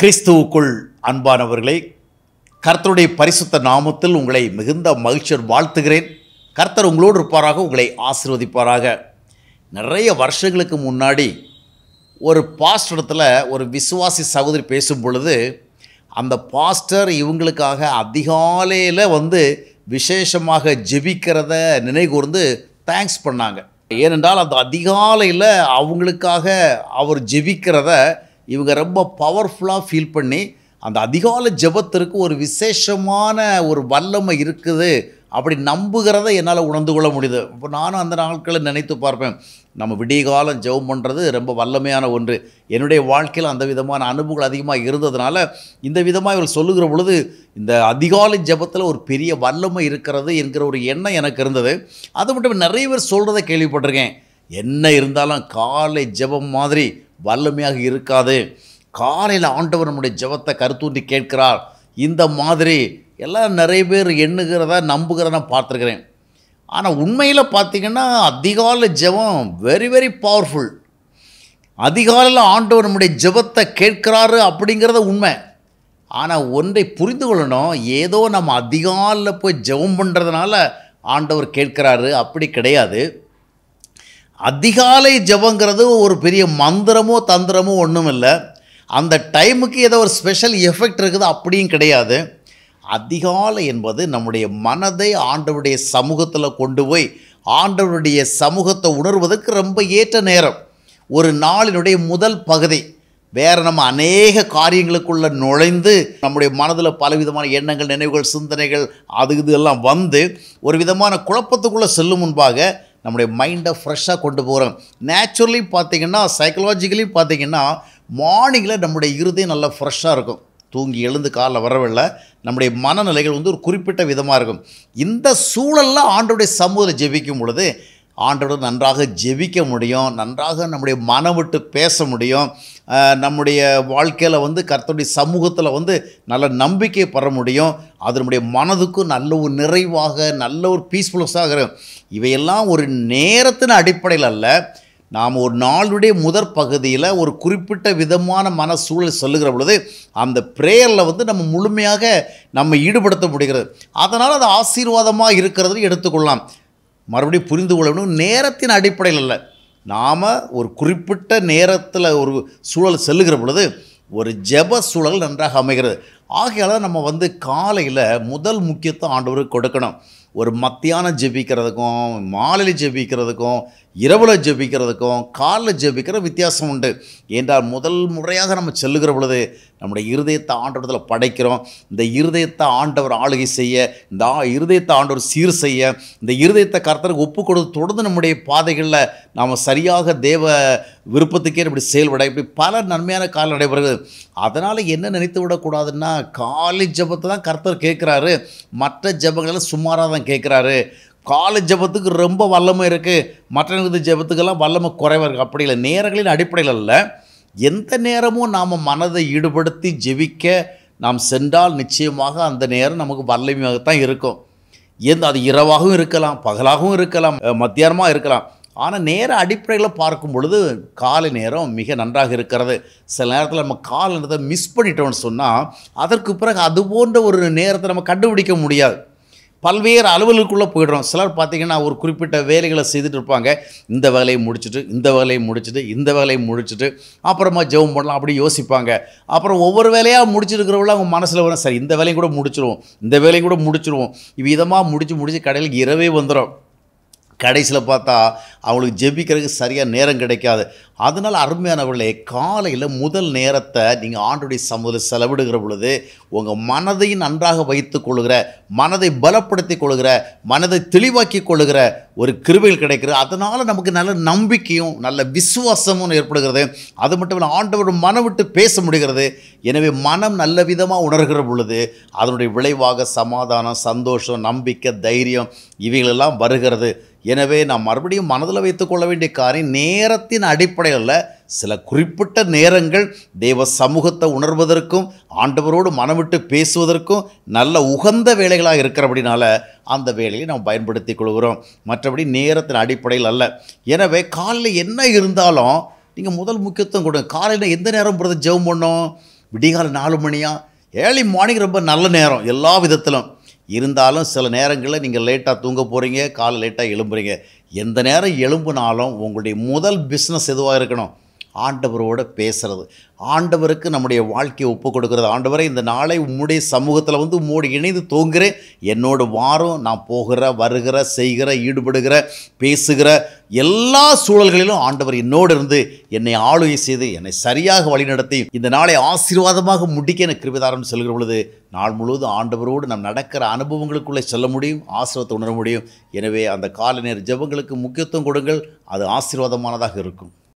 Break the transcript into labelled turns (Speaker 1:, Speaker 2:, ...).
Speaker 1: கிறிஸ்துவுக்குள் அன்பானவர்களே கர்த்தருடைய பரிசுத்த நாமத்தில் உங்களை மிகுந்த மகிழ்ச்சியர் வாழ்த்துகிறேன் கர்த்தர் உங்களோடு இருப்பாராக உங்களை ஆசிர்வதிப்பாராக நிறைய வருஷங்களுக்கு முன்னாடி ஒரு பாஸ்டரத்தில் ஒரு விசுவாசி சகோதரி பேசும் பொழுது அந்த பாஸ்டர் இவங்களுக்காக அதிகாலையில் வந்து விசேஷமாக ஜெபிக்கிறத நினைகூர்ந்து தேங்க்ஸ் பண்ணாங்க ஏனென்றால் அந்த அதிகாலையில் அவங்களுக்காக அவர் ஜெபிக்கிறத இவங்க ரொம்ப பவர்ஃபுல்லாக ஃபீல் பண்ணி அந்த அதிகால ஜபத்திற்கு ஒரு விசேஷமான ஒரு வல்லமை இருக்குது அப்படி நம்புகிறத என்னால் உணர்ந்து கொள்ள முடியுது இப்போ நானும் அந்த நாட்களை நினைத்து பார்ப்பேன் நம்ம விடிய காலம் ஜெபம் பண்ணுறது ரொம்ப வல்லமையான ஒன்று என்னுடைய வாழ்க்கையில் அந்த விதமான அனுபவங்கள் அதிகமாக இருந்ததுனால இந்த விதமாக இவர் சொல்லுகிற பொழுது இந்த அதிகாலை ஜபத்தில் ஒரு பெரிய வல்லமை இருக்கிறது என்கிற ஒரு எண்ணம் எனக்கு இருந்தது அது மட்டும் நிறைய பேர் சொல்கிறத கேள்விப்பட்டிருக்கேன் என்ன இருந்தாலும் காலை ஜெபம் மாதிரி வல்லமையாக இருக்காது காலையில் ஆண்டவர் நம்முடைய ஜெபத்தை கருத்தூண்டி கேட்கிறார் இந்த மாதிரி எல்லாம் நிறைய பேர் எண்ணுகிறத நம்புகிறத நான் பார்த்துருக்குறேன் ஆனால் உண்மையில் பார்த்திங்கன்னா அதிகால ஜெபம் வெரி வெரி பவர்ஃபுல் அதிகாலையில் ஆண்டவர் நம்முடைய ஜெபத்தை கேட்கிறாரு அப்படிங்கிறத உண்மை ஆனால் ஒன்றை புரிந்து கொள்ளணும் ஏதோ நம்ம அதிகாலில் போய் ஜெபம் பண்ணுறதுனால ஆண்டவர் கேட்குறாரு அப்படி கிடையாது அதிகாலை ஜபங்கிறது ஒரு பெரிய மந்திரமோ தந்திரமோ ஒன்றும் இல்லை அந்த டைமுக்கு ஏதோ ஒரு ஸ்பெஷல் எஃபெக்ட் இருக்குது அப்படியும் கிடையாது அதிகாலை என்பது நம்முடைய மனதை ஆண்டவருடைய சமூகத்தில் கொண்டு போய் ஆண்டவருடைய சமூகத்தை உணர்வதற்கு ரொம்ப ஏற்ற நேரம் ஒரு நாளினுடைய முதல் பகுதி வேறு நம்ம அநேக காரியங்களுக்குள்ளே நுழைந்து நம்முடைய மனதில் பலவிதமான எண்ணங்கள் நினைவுகள் சிந்தனைகள் அது இது எல்லாம் வந்து ஒரு விதமான குழப்பத்துக்குள்ளே செல்லும் முன்பாக நம்முடைய மைண்டை ஃப்ரெஷ்ஷாக கொண்டு போகிறோம் நேச்சுரலி பார்த்திங்கன்னா சைக்கலாஜிக்கலி பார்த்திங்கன்னா மார்னிங்கில் நம்முடைய இருதயம் நல்லா ஃப்ரெஷ்ஷாக இருக்கும் தூங்கி எழுந்து காலில் வரவில்லை நம்முடைய மனநிலைகள் வந்து ஒரு குறிப்பிட்ட விதமாக இருக்கும் இந்த சூழலில் ஆண்டுடைய சமூகத்தை ஜெபிக்கும் பொழுது ஆண்டோடு நன்றாக ஜெபிக்க முடியும் நன்றாக நம்முடைய மனம் விட்டு பேச முடியும் நம்முடைய வாழ்க்கையில் வந்து கர்த்தருடைய சமூகத்தில் வந்து நல்ல நம்பிக்கை பெற முடியும் அது நம்முடைய மனதுக்கும் நல்ல ஒரு நிறைவாக நல்ல ஒரு இருக்கும் இவையெல்லாம் ஒரு நேரத்தின் அடிப்படையில் அல்ல நாம் ஒரு நாளுடைய முதற் பகுதியில் ஒரு குறிப்பிட்ட விதமான மன சூழல் சொல்லுகிற பொழுது அந்த ப்ரேயரில் வந்து நம்ம முழுமையாக நம்ம ஈடுபடுத்த முடிகிறது அதனால் அது ஆசீர்வாதமாக இருக்கிறது எடுத்துக்கொள்ளலாம் மறுபடியும் புரிந்து கொள்ளணும் நேரத்தின் அடிப்படையில் இல்லை நாம் ஒரு குறிப்பிட்ட நேரத்தில் ஒரு சூழல் செல்லுகிற பொழுது ஒரு ஜப சூழல் நன்றாக அமைகிறது ஆகையால் நம்ம வந்து காலையில் முதல் முக்கியத்துவம் ஆண்டவருக்கு கொடுக்கணும் ஒரு மத்தியானம் ஜெபிக்கிறதுக்கும் மாலையில் ஜெபிக்கிறதுக்கும் இரவில் ஜெபிக்கிறதுக்கும் காலில் ஜெபிக்கிற வித்தியாசம் உண்டு என்றால் முதல் முறையாக நம்ம செல்லுகிற பொழுது நம்முடைய இருதயத்தை ஆண்டவரத்தில் படைக்கிறோம் இந்த இருதயத்தை ஆண்டவர் ஆளுகை செய்ய இந்த இருதயத்தை ஆண்டவர் சீர் செய்ய இந்த இருதயத்தை கருத்தருக்கு ஒப்பு கொடுத்து தொடர்ந்து நம்முடைய பாதைகளில் நாம் சரியாக தேவ விருப்பத்துக்கே இப்படி செயல்பட இப்படி பல நன்மையான காலம் நடைபெறுது அதனால் என்ன நினைத்து விடக்கூடாதுன்னா காலை ஜபத்தை தான் கர்த்தர் கேட்குறாரு மற்ற ஜபங்களை சுமாராக தான் தான் கேட்குறாரு காலை ஜபத்துக்கு ரொம்ப வல்லமை இருக்குது மற்ற ஜபத்துக்கெல்லாம் வல்லமை குறைவாக இருக்குது அப்படி இல்லை நேரங்களின் அடிப்படையில் இல்லை எந்த நேரமும் நாம் மனதை ஈடுபடுத்தி ஜெபிக்க நாம் சென்றால் நிச்சயமாக அந்த நேரம் நமக்கு வல்லமையாகத்தான் இருக்கும் எந்த அது இரவாகவும் இருக்கலாம் பகலாகவும் இருக்கலாம் மத்தியானமாக இருக்கலாம் ஆனால் நேர அடிப்படையில் பார்க்கும் பொழுது காலை நேரம் மிக நன்றாக இருக்கிறது சில நேரத்தில் நம்ம காலை நேரத்தை மிஸ் பண்ணிட்டோம்னு சொன்னால் அதற்கு பிறகு அது போன்ற ஒரு நேரத்தை நம்ம கண்டுபிடிக்க முடியாது பல்வேறு அலுவலுக்குள்ளே போயிடுறோம் சிலர் பார்த்திங்கன்னா ஒரு குறிப்பிட்ட வேலைகளை செய்துட்டு இருப்பாங்க இந்த வேலையை முடிச்சுட்டு இந்த வேலையை முடிச்சுட்டு இந்த வேலையை முடிச்சுட்டு அப்புறமா ஜெபம் பண்ணலாம் அப்படி யோசிப்பாங்க அப்புறம் ஒவ்வொரு வேலையாக முடிச்சிருக்கிறவங்கள அவங்க மனசில் வரும் சரி இந்த வேலையும் கூட முடிச்சிருவோம் இந்த வேலையும் கூட முடிச்சிருவோம் விதமாக முடித்து முடித்து கடையில் இரவே வந்துடும் கடைசியில் பார்த்தா அவங்களுக்கு ஜெபிக்கிறதுக்கு சரியாக நேரம் கிடைக்காது அதனால் அருமையானவர்களே காலையில் முதல் நேரத்தை நீங்கள் ஆண்டுடைய சமூகத்தில் செலவிடுகிற பொழுது உங்கள் மனதை நன்றாக வைத்து கொள்கிற மனதை பலப்படுத்தி கொள்கிற மனதை தெளிவாக்கி கொள்கிற ஒரு கிருவையில் கிடைக்கிற அதனால் நமக்கு நல்ல நம்பிக்கையும் நல்ல விசுவாசமும் ஏற்படுகிறது அது மட்டும் இல்லை ஆண்டவர் மனம் விட்டு பேச முடிகிறது எனவே மனம் நல்ல விதமாக உணர்கிற பொழுது அதனுடைய விளைவாக சமாதானம் சந்தோஷம் நம்பிக்கை தைரியம் இவைகளெல்லாம் வருகிறது எனவே நாம் மறுபடியும் மனதில் வைத்துக்கொள்ள வேண்டிய காரியம் நேரத்தின் அடிப்படையில் சில குறிப்பிட்ட நேரங்கள் தெய்வ சமூகத்தை உணர்வதற்கும் ஆண்டவரோடு மனமிட்டு பேசுவதற்கும் நல்ல உகந்த வேலைகளாக இருக்கிறபடினால அந்த வேலையை நாம் பயன்படுத்தி கொள்கிறோம் மற்றபடி நேரத்தின் அடிப்படையில் அல்ல எனவே காலையில் என்ன இருந்தாலும் நீங்கள் முதல் முக்கியத்துவம் கொடுங்க காலையில் எந்த நேரம் போகிறது ஜெபம் பண்ணோம் விடிகாலம் நாலு மணியாக ஏர்லி மார்னிங் ரொம்ப நல்ல நேரம் எல்லா விதத்திலும் இருந்தாலும் சில நேரங்களில் நீங்கள் லேட்டாக தூங்க போகிறீங்க காலை லேட்டாக எழும்புறீங்க எந்த நேரம் எழும்புனாலும் உங்களுடைய முதல் பிஸ்னஸ் எதுவாக இருக்கணும் ஆண்டவரோட பேசுகிறது ஆண்டவருக்கு நம்முடைய வாழ்க்கையை ஒப்பு கொடுக்கிறது ஆண்டவரை இந்த நாளை உம்முடைய சமூகத்தில் வந்து உம்மோடு இணைந்து தோங்குகிறேன் என்னோட வாரம் நான் போகிற வருகிற செய்கிற ஈடுபடுகிற பேசுகிற எல்லா சூழல்களிலும் ஆண்டவர் என்னோடு இருந்து என்னை ஆளுகை செய்து என்னை சரியாக வழிநடத்தி இந்த நாளை ஆசீர்வாதமாக முடிக்க எனக்கு கிருபிதாரம் செல்கிற பொழுது நாள் முழுவதும் ஆண்டவரோடு நாம் நடக்கிற அனுபவங்களுக்குள்ளே செல்ல முடியும் ஆசீர்வாதத்தை உணர முடியும் எனவே அந்த கால ஜபங்களுக்கு முக்கியத்துவம் கொடுங்கள் அது ஆசீர்வாதமானதாக இருக்கும்